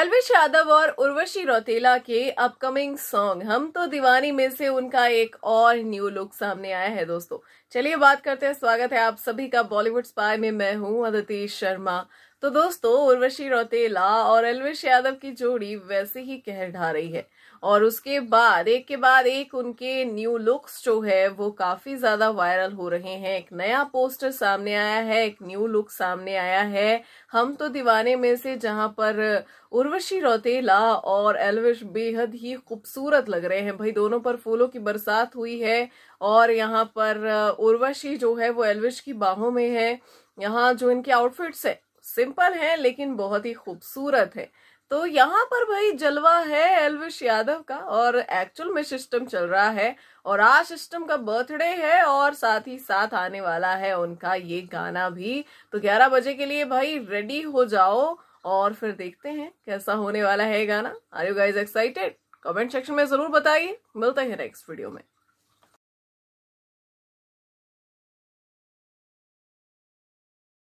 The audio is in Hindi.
एलविश यादव और उर्वशी रौतेला के अपकमिंग सॉन्ग हम तो दीवानी में से उनका एक और न्यू लुक सामने आया है दोस्तों चलिए बात करते हैं स्वागत है आप सभी का बॉलीवुड स्पाई में मैं हूं अदिति शर्मा तो दोस्तों उर्वशी रौतेला और अलवेश यादव की जोड़ी वैसे ही कह ढा रही है और उसके बाद एक के बाद एक उनके न्यू लुक्स जो है वो काफी ज्यादा वायरल हो रहे हैं एक नया पोस्टर सामने आया है एक न्यू लुक सामने आया है हम तो दीवाने में से जहां पर उर्वशी रौतेला और एलविश बेहद ही खूबसूरत लग रहे हैं भाई दोनों पर फूलों की बरसात हुई है और यहाँ पर उर्वशी जो है वो एलविश की बाहों में है यहाँ जो इनके आउटफिट्स है सिंपल है लेकिन बहुत ही खूबसूरत है तो यहाँ पर भाई जलवा है एलविश यादव का और एक्चुअल में सिस्टम चल रहा है और आज सिस्टम का बर्थडे है और साथ ही साथ आने वाला है उनका ये गाना भी तो 11 बजे के लिए भाई रेडी हो जाओ और फिर देखते हैं कैसा होने वाला है गाना are you guys excited comment section में जरूर बताइए मिलते हैं नेक्स्ट वीडियो में